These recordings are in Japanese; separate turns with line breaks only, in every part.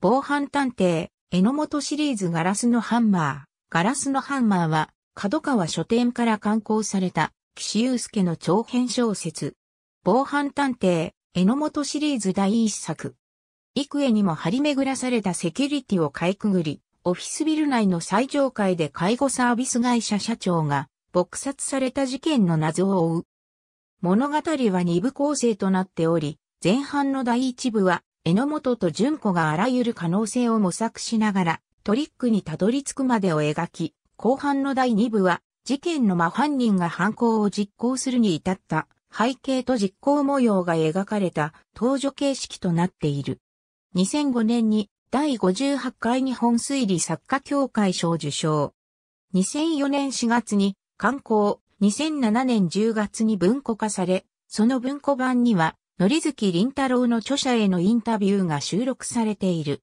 防犯探偵、榎本シリーズガラスのハンマー。ガラスのハンマーは、角川書店から刊行された、岸優介の長編小説。防犯探偵、榎本シリーズ第一作。幾重にも張り巡らされたセキュリティをかいくぐり、オフィスビル内の最上階で介護サービス会社社長が、撲殺された事件の謎を追う。物語は二部構成となっており、前半の第一部は、榎本と純子があらゆる可能性を模索しながら、トリックにたどり着くまでを描き、後半の第2部は、事件の真犯人が犯行を実行するに至った背景と実行模様が描かれた登場形式となっている。2005年に第58回日本推理作家協会賞受賞。2004年4月に刊行、2007年10月に文庫化され、その文庫版にはのりづきりんたろうの著者へのインタビューが収録されている。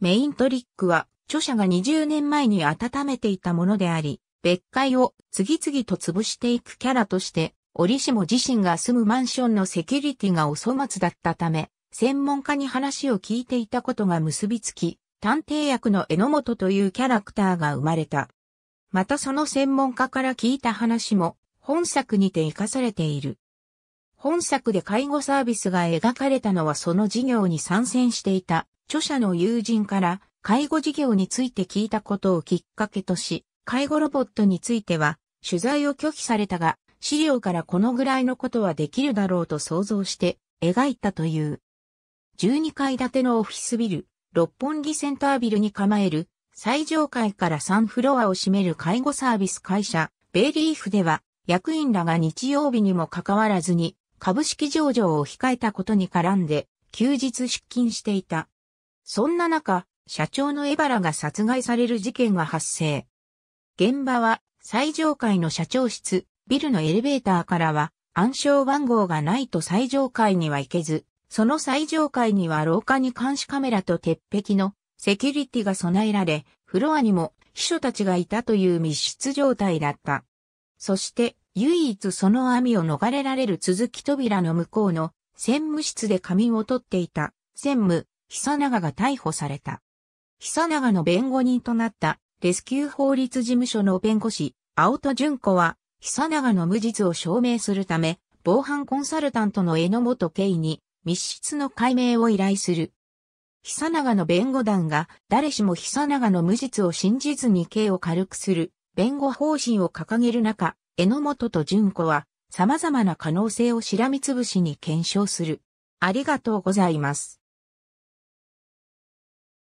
メイントリックは、著者が20年前に温めていたものであり、別海を次々と潰していくキャラとして、折しも自身が住むマンションのセキュリティがお粗末だったため、専門家に話を聞いていたことが結びつき、探偵役の榎本というキャラクターが生まれた。またその専門家から聞いた話も、本作にて活かされている。本作で介護サービスが描かれたのはその事業に参戦していた著者の友人から介護事業について聞いたことをきっかけとし、介護ロボットについては取材を拒否されたが、資料からこのぐらいのことはできるだろうと想像して描いたという。12階建てのオフィスビル、六本木センタービルに構える最上階から3フロアを占める介護サービス会社、ベイリーフでは役員らが日曜日にもかかわらずに株式上場を控えたことに絡んで、休日出勤していた。そんな中、社長の江原が殺害される事件が発生。現場は最上階の社長室、ビルのエレベーターからは暗証番号がないと最上階には行けず、その最上階には廊下に監視カメラと鉄壁のセキュリティが備えられ、フロアにも秘書たちがいたという密室状態だった。そして唯一その網を逃れられる続き扉の向こうの専務室で仮眠をとっていた専務、久永が逮捕された。久永の弁護人となったレスキュー法律事務所の弁護士、青戸淳子は、久永の無実を証明するため、防犯コンサルタントの榎本圭に密室の解明を依頼する。久永の弁護団が誰しも久永の無実を信じずに刑を軽くする弁護方針を掲げる中、榎本と純子は様々な可能性をしらみつぶしに検証する。ありがとうございます。